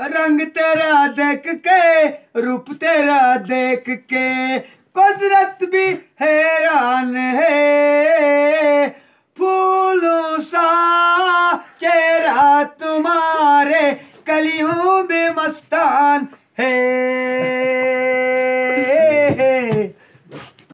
रंग तेरा देख के रूप तेरा देख के कुदरत भी हैरान है फूलों सा चेहरा तुम्हारे कलियों में मस्तान